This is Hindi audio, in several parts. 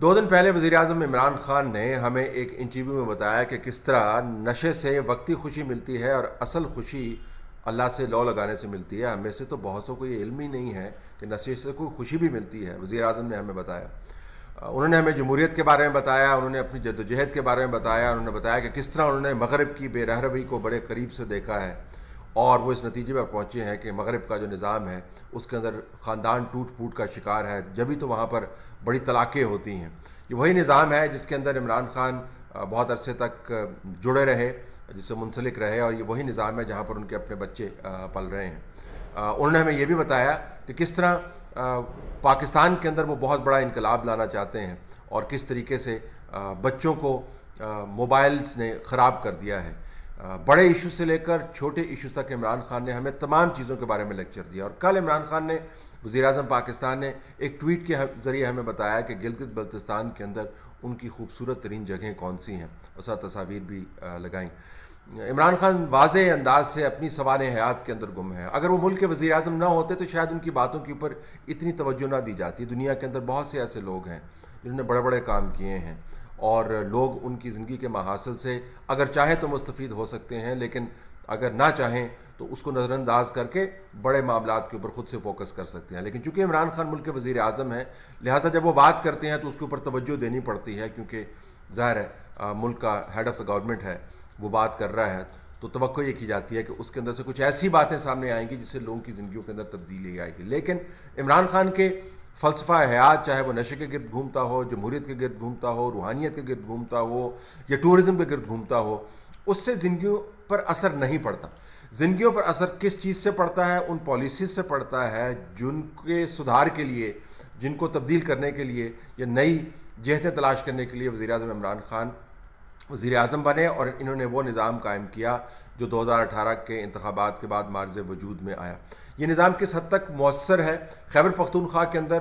दो दिन पहले वज़ी अजम इमरान खान ने हमें एक इंटरव्यू में बताया कि किस तरह नशे से वक्ती खुशी मिलती है और असल खुशी अल्लाह से लौ लगाने से मिलती है हमें से तो बहुत सौ को ये इल्म ही नहीं है कि नशे से कोई खुशी भी मिलती है वज़ी अजम ने हमें बताया उन्होंने हमें जमहूरीत के बारे में बताया उन्होंने अपनी जदोजहद के बारे में बताया उन्होंने बताया कि किस तरह उन्होंने मगरब की बेरहरवी को बड़े करीब से देखा है और वो इस नतीजे पर पहुँचे हैं कि मगरब का जो निज़ाम है उसके अंदर ख़ानदान टूट फूट का शिकार है जब भी तो वहाँ पर बड़ी तलाक़ें होती हैं ये वही निज़ाम है जिसके अंदर इमरान खान बहुत अरसे तक जुड़े रहे जिससे मुंसलिक रहे और ये वही निज़ाम है जहाँ पर उनके अपने बच्चे पल रहे हैं उन्होंने हमें यह भी बताया कि किस तरह पाकिस्तान के अंदर वो बहुत बड़ा इनकलाब लाना चाहते हैं और किस तरीके से बच्चों को मोबाइल्स ने ख़राब कर दिया है बड़े इशू से लेकर छोटे इशू तक इमरान खान ने हमें तमाम चीज़ों के बारे में लेक्चर दिया और कल इमरान खान ने वज़ी अजम पाकिस्तान ने एक ट्वीट के ज़रिए हमें बताया कि गिलगित बल्तिस्तान के अंदर उनकी खूबसूरत तरीन जगहें कौन सी हैं और साथ तस्वीर भी लगाई इमरान खान वाज अंदाज से अपनी सवान हयात के अंदर गुम है अगर वो मुल्क के वज़ी अजम ना होते तो शायद उनकी बातों के ऊपर इतनी तवज्जो ना दी जाती दुनिया के अंदर बहुत से ऐसे लोग हैं जिन्होंने बड़े बड़े काम किए हैं और लोग उनकी ज़िंदगी के महासिल से अगर चाहें तो मुस्तफ़ हो सकते हैं लेकिन अगर ना चाहें तो उसको नज़रअंदाज करके बड़े मामला के ऊपर ख़ुद से फोकस कर सकते हैं लेकिन चूंकि इमरान खान मुल्क के वज़ी अजम हैं लिहाजा जब वो बात करते हैं तो उसके ऊपर तोज्जो देनी पड़ती है क्योंकि ज़ाहिर है आ, मुल्क का हेड ऑफ़ द गवर्नमेंट है वो बात कर रहा है तो तो ये की जाती है कि उसके अंदर से कुछ ऐसी बातें सामने आएंगी जिससे लोगों की ज़िंदगी के अंदर तब्दीली आएगी लेकिन इमरान खान के फ़लसफ़ा हयात चाहे वो नशे के गिरद घूमता हो जमहूरीत के गिरद घूमता हो रूहानियत के गिरद घूमता हो या टूरिज़म के गिरद घूमता हो उससे ज़िंदगी पर असर नहीं पड़ता ज़िंदगी पर असर किस चीज़ से पड़ता है उन पॉलिसीज़ से पड़ता है जिनके सुधार के लिए जिनको तब्दील करने के लिए या नई जहतें तलाश करने के लिए वज़ी अजम इमरान ख़ान वज़ी अजम बने और इन्होंने वो निज़ाम कायम किया जो दो हज़ार अठारह के इंतबात के बाद मार्ज वजूद में आया ये निज़ाम किस हद तक मौसर है खैबर पख्तूनख्वा के अंदर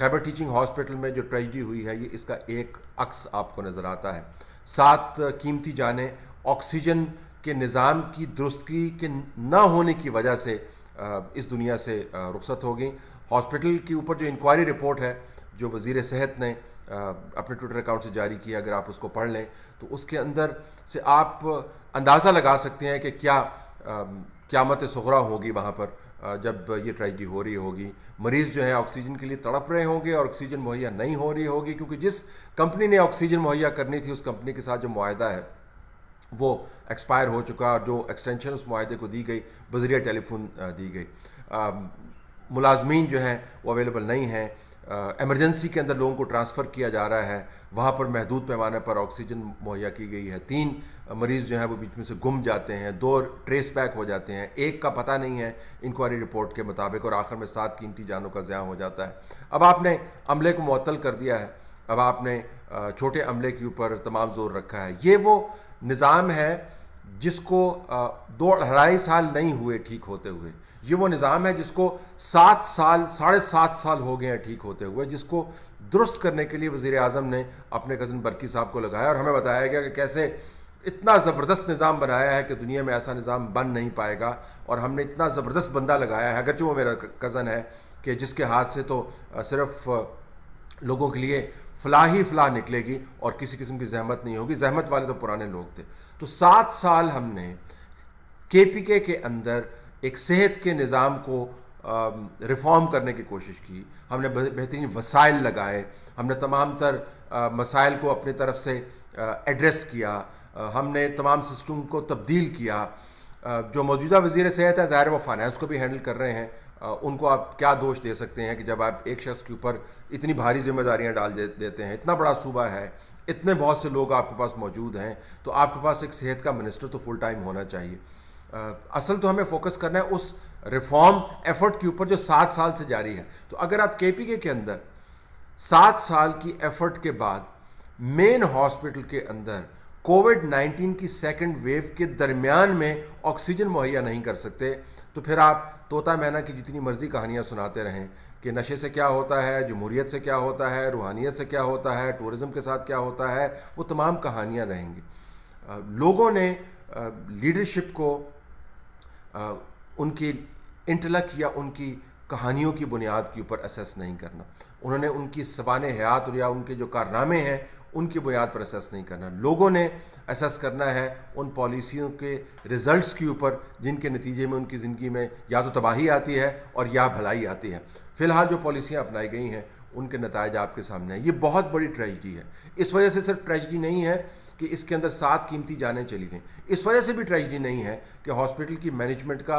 खैबर टीचिंग हॉस्पिटल में जो ट्रेजडी हुई है ये इसका एक अक्स आपको नज़र आता है सात कीमती जाने ऑक्सीजन के निज़ाम की दुरुस्तगी के ना होने की वजह से इस दुनिया से रुखसत हो गई हॉस्पिटल के ऊपर जो इंक्वायरी रिपोर्ट है जो वज़ी सेहत ने अपने ट्विटर अकाउंट से जारी किया अगर आप उसको पढ़ लें तो उसके अंदर से आप अंदाज़ा लगा सकते हैं कि क्या क्यामत सगरा होगी वहाँ पर जब ये ट्रेजिडी हो रही होगी मरीज़ जो है ऑक्सीजन के लिए तड़प रहे होंगे और ऑक्सीजन मुहैया नहीं हो रही होगी क्योंकि जिस कंपनी ने ऑक्सीजन मुहैया करनी थी उस कंपनी के साथ जो माहा है वो एक्सपायर हो चुका और जो एक्सटेंशन उस माहे को दी गई बजरिया टेलीफोन दी गई मुलाजमीन जो हैं वो अवेलेबल नहीं हैं एमरजेंसी के अंदर लोगों को ट्रांसफ़र किया जा रहा है वहाँ पर महदूद पैमाने पर ऑक्सीजन मुहैया की गई है तीन मरीज़ जो हैं वो बीच में से गुम जाते हैं दो ट्रेस पैक हो जाते हैं एक का पता नहीं है इंक्वायरी रिपोर्ट के मुताबिक और आखिर में सात कीमती जानों का ज़्याँ हो जाता है अब आपने अमले को मअतल कर दिया है अब आपने छोटे अमले के ऊपर तमाम जोर रखा है ये वो निज़ाम है जिसको दो अढ़ाई साल नहीं हुए ठीक होते हुए ये वो निज़ाम है जिसको सात साल साढ़े सात साल हो गए हैं ठीक होते हुए जिसको दुरुस्त करने के लिए वज़ी अजम ने अपने कज़न बरकी साहब को लगाया और हमें बताया गया कि कैसे इतना ज़बरदस्त निज़ाम बनाया है कि दुनिया में ऐसा निज़ाम बन नहीं पाएगा और हमने इतना ज़बरदस्त बंदा लगाया है अगरचे वो मेरा कज़न है कि जिसके हाथ से तो सिर्फ़ लोगों के लिए फलाह ही फलाह निकलेगी और किसी किस्म की जहमत नहीं होगी जहमत वाले तो पुराने लोग थे तो सात साल हमने के पी के के अंदर एक सेहत के निज़ाम को रिफॉर्म करने की कोशिश की हमने बेहतरीन वसाइल लगाए हमने तमाम तर मसाइल को अपनी तरफ से एड्रेस किया हमने तमाम सिस्टम को तब्दील किया जो मौजूदा वजीर सेहत है ज़ाहिर वो फाइनेंस को भी हैंडल कर रहे हैं उनको आप क्या दोष दे सकते हैं कि जब आप एक शख्स के ऊपर इतनी भारी जिम्मेदारियां डाल दे, देते हैं इतना बड़ा सूबा है इतने बहुत से लोग आपके पास मौजूद हैं तो आपके पास एक सेहत का मिनिस्टर तो फुल टाइम होना चाहिए आ, असल तो हमें फोकस करना है उस रिफॉर्म एफर्ट के ऊपर जो सात साल से जारी है तो अगर आप के पी के, के अंदर सात साल की एफर्ट के बाद मेन हॉस्पिटल के अंदर कोविड 19 की सेकेंड वेव के दरमियान में ऑक्सीजन मुहैया नहीं कर सकते तो फिर आप तोता मैना की जितनी मर्ज़ी कहानियाँ सुनाते रहें कि नशे से क्या होता है जमहूरीत से क्या होता है रूहानियत से क्या होता है टूरिज़म के साथ क्या होता है वो तमाम कहानियाँ रहेंगी लोगों ने लीडरशिप को उनकी इंटलक या उनकी कहानियों की बुनियाद के ऊपर असेस नहीं करना उन्होंने उनकी सबान हयात या उनके जो कारनामे हैं उनकी बुनियाद पर असेस नहीं करना लोगों ने असेस करना है उन पॉलिसियों के रिजल्ट्स के ऊपर जिनके नतीजे में उनकी ज़िंदगी में या तो तबाही आती है और या भलाई आती है फ़िलहाल जो पॉलिसियाँ अपनाई गई हैं उनके नतज आपके सामने हैं ये बहुत बड़ी ट्रेजडी है इस वजह से सिर्फ ट्रेजडी नहीं है कि इसके अंदर सात कीमती जाने चली गई इस वजह से भी ट्रेजडी नहीं है कि हॉस्पिटल की मैनेजमेंट का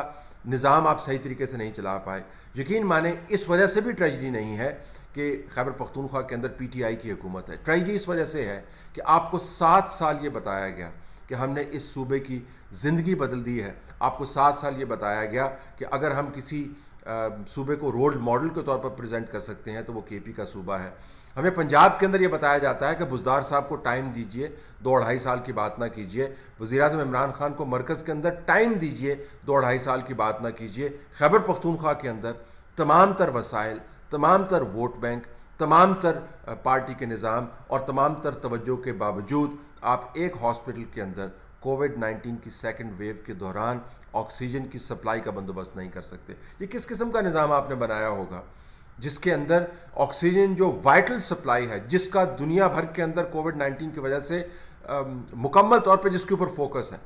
निज़ाम आप सही तरीके से नहीं चला पाए यकीन माने इस वजह से भी ट्रेजडी नहीं है कि खैबर पख्तूनख्वा के अंदर पी टी आई की हुकूमत है ट्रेजडी इस वजह से है कि आपको सात साल ये बताया गया कि हमने इस सूबे की ज़िंदगी बदल दी है आपको सात साल ये बताया गया कि अगर हम किसी सूबे को रोल मॉडल के तौर पर प्रेजेंट कर सकते हैं तो वो केपी का सूबा है हमें पंजाब के अंदर ये बताया जाता है कि बुजदार साहब को टाइम दीजिए दो अढ़ाई साल की बात ना कीजिए वजी अजम इमरान खान को मरकज़ के अंदर टाइम दीजिए दो अढ़ाई साल की बात ना कीजिए खैबर पख्तूनख्वा के अंदर तमाम तर वसाइल तमाम तर वोट बैंक तमाम तर पार्टी के निज़ाम और तमाम तर तवज्जो के बावजूद आप एक हॉस्पिटल के अंदर कोविड 19 की सेकेंड वेव के दौरान ऑक्सीजन की सप्लाई का बंदोबस्त नहीं कर सकते ये किस किस्म का निज़ाम आपने बनाया होगा जिसके अंदर ऑक्सीजन जो वाइटल सप्लाई है जिसका दुनिया भर के अंदर कोविड 19 की वजह से आ, मुकम्मल तौर पर जिसके ऊपर फोकस है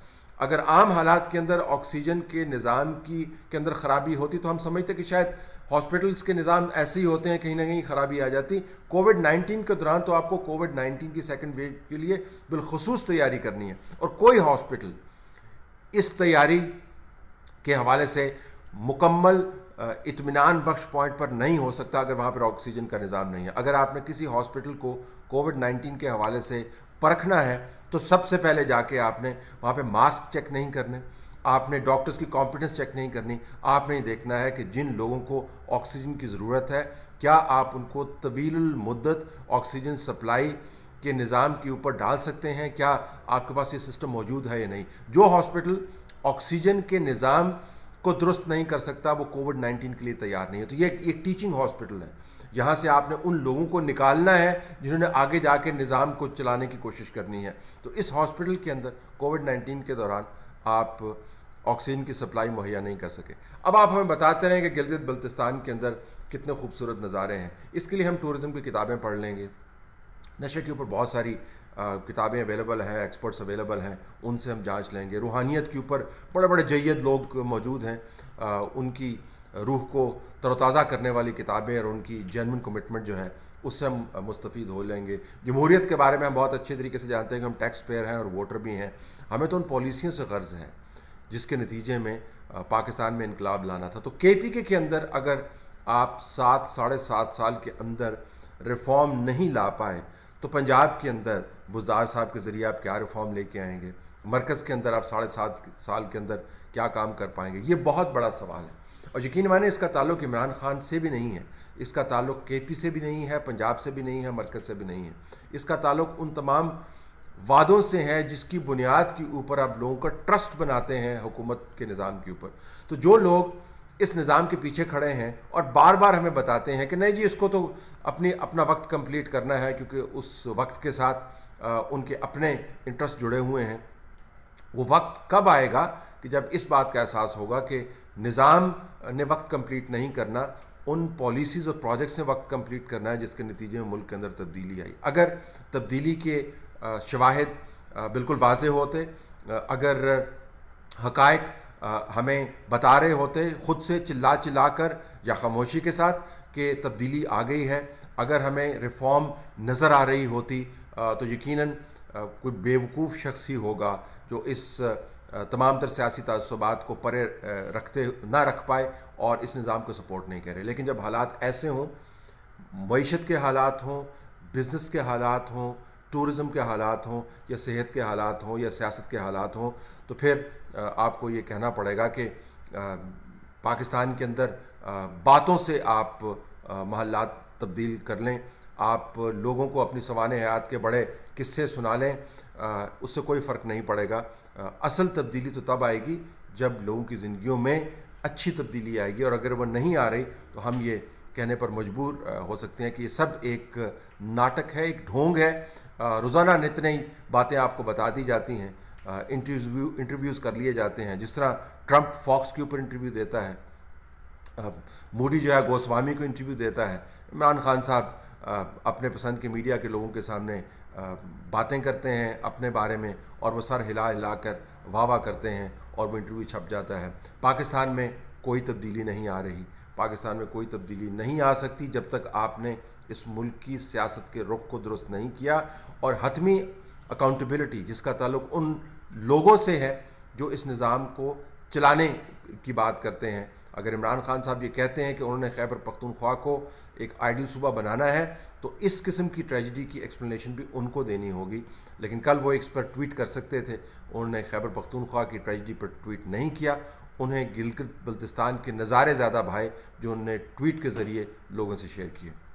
अगर आम हालात के अंदर ऑक्सीजन के निज़ाम की के अंदर ख़राबी होती तो हम समझते कि शायद हॉस्पिटल्स के निज़ाम ऐसे ही होते हैं कहीं ना कहीं ख़राबी आ जाती कोविड 19 के दौरान तो आपको कोविड 19 की सेकेंड वेव के लिए बिलखसूस तैयारी करनी है और कोई हॉस्पिटल इस तैयारी के हवाले से मुकम्मल इतमान बख्श पॉइंट पर नहीं हो सकता अगर वहाँ पर ऑक्सीजन का निज़ाम नहीं है अगर आपने किसी हॉस्पिटल को कोविड 19 के हवाले से परखना है तो सबसे पहले जाके आपने वहाँ पे मास्क चेक नहीं करने आपने डॉक्टर्स की कॉम्पिटेंस चेक नहीं करनी आपने ये देखना है कि जिन लोगों को ऑक्सीजन की ज़रूरत है क्या आप उनको तवील मुद्दत ऑक्सीजन सप्लाई के निज़ाम के ऊपर डाल सकते हैं क्या आपके पास ये सिस्टम मौजूद है या नहीं जो हॉस्पिटल ऑक्सीजन के निज़ाम को दुरुस्त नहीं कर सकता वो कोविड नाइन्टीन के लिए तैयार नहीं है तो ये एक टीचिंग हॉस्पिटल है जहाँ से आपने उन लोगों को निकालना है जिन्होंने आगे जाके निज़ाम को चलाने की कोशिश करनी है तो इस हॉस्पिटल के अंदर कोविड नाइन्टीन के दौरान आप ऑक्सीजन की सप्लाई मुहैया नहीं कर सके अब आप हमें बताते रहें कि गिलगित बल्तिस्तान के अंदर कितने खूबसूरत नज़ारे हैं इसके लिए हम टूरिज़म की किताबें पढ़ लेंगे नशे के ऊपर बहुत सारी किताबें अवेलेबल हैं एक्सपर्ट्स अवेलेबल हैं उनसे हम जांच लेंगे रूहानियत के ऊपर बड़े बड़े जैद लोग मौजूद हैं उनकी रूह को तरोताज़ा करने वाली किताबें और उनकी जेनवन कमिटमेंट जो है उससे हम मुस्तफ़ हो लेंगे जमहूरीत के बारे में हम बहुत अच्छे तरीके से जानते हैं कि हम टैक्स पेयर हैं और वोटर भी हैं हमें तो उन पॉलिसियों से गर्ज है जिसके नतीजे में पाकिस्तान में इनकलाब लाना था तो के पी के, के अंदर अगर आप सात साढ़े सात साल के अंदर रिफॉर्म नहीं ला पाए तो पंजाब के अंदर बुजदार साहब के ज़रिए आप क्या रिफॉर्म लेके आएंगे मरकज़ के अंदर आप साढ़े सात साल के अंदर क्या काम कर पाएंगे ये बहुत बड़ा सवाल है और यकीन माने इसका ताल्लुक इमरान खान से भी नहीं है इसका ताल्लुक के पी से भी नहीं है पंजाब से भी नहीं है मरकज़ से भी नहीं है इसका ताल्लुक उन तमाम वादों से है जिसकी बुनियाद के ऊपर आप लोगों का ट्रस्ट बनाते हैं हुकूमत के निज़ाम के ऊपर तो जो लोग इस निज़ाम के पीछे खड़े हैं और बार बार हमें बताते हैं कि नहीं जी इसको तो अपनी अपना वक्त कंप्लीट करना है क्योंकि उस वक्त के साथ आ, उनके अपने इंटरेस्ट जुड़े हुए हैं वो वक्त कब आएगा कि जब इस बात का एहसास होगा कि निज़ाम ने वक्त कंप्लीट नहीं करना उन पॉलिसीज़ और प्रोजेक्ट्स ने वक्त कंप्लीट करना है जिसके नतीजे में मुल्क के अंदर तब्दीली आई अगर तब्दीली के शवाहद बिल्कुल वाज होते अगर हकायक हमें बता रहे होते ख़ुद से चिल्ला चिल्ला कर या खामोशी के साथ कि तब्दीली आ गई है अगर हमें रिफॉर्म नज़र आ रही होती तो यकीनन कोई बेवकूफ़ शख्स ही होगा जो इस तमाम तर सियासी तसबात को परे रखते ना रख पाए और इस निज़ाम को सपोर्ट नहीं करे लेकिन जब हालात ऐसे हों मीशत के हालात हों बिज़नेस के हालात हों टूरिज़म के हालात हों या सेहत के हालात हों या सियासत के हालात हों तो फिर आपको ये कहना पड़ेगा कि पाकिस्तान के अंदर बातों से आप महल्ला तब्दील कर लें आप लोगों को अपनी सवान हयात के बड़े किस्से सुना लें उससे कोई फ़र्क नहीं पड़ेगा असल तब्दीली तो तब आएगी जब लोगों की ज़िंदगी में अच्छी तब्दीली आएगी और अगर वह नहीं आ रही तो हम ये कहने पर मजबूर हो सकते हैं कि ये सब एक नाटक है एक ढोंग है रोज़ाना नित नई बातें आपको बता दी जाती हैं इंटरव्यू इंटरव्यूज़ कर लिए जाते हैं जिस तरह ट्रंप फॉक्स के ऊपर इंटरव्यू देता है मोदी जो है गोस्वामी को इंटरव्यू देता है इमरान खान साहब अपने पसंद के मीडिया के लोगों के सामने बातें करते हैं अपने बारे में और वो सर हिला हिला कर वाह वाह करते हैं और वो इंटरव्यू छप जाता है पाकिस्तान में कोई तब्दीली नहीं आ रही पाकिस्तान में कोई तब्दीली नहीं आ सकती जब तक आपने इस मुल्क की सियासत के रुख को दुरुस्त नहीं किया और हतमी अकाउंटेबिलिटी जिसका ताल्लुक उन लोगों से है जो इस निज़ाम को चलाने की बात करते हैं अगर इमरान खान साहब ये कहते हैं कि उन्होंने खैबर पख्तूनख्वा को एक आइडियल सूबा बनाना है तो इस किस्म की ट्रेजिडी की एक्सप्लेनेशन भी उनको देनी होगी लेकिन कल वो इस पर ट्वीट कर सकते थे उन्होंने खैबर पख्तूनख्वा की ट्रेजिडी पर ट्वीट नहीं किया उन्हें गिलगित बल्तिस्तान के नज़ारे ज़्यादा भाए जो उन्होंने ट्वीट के ज़रिए लोगों से शेयर किए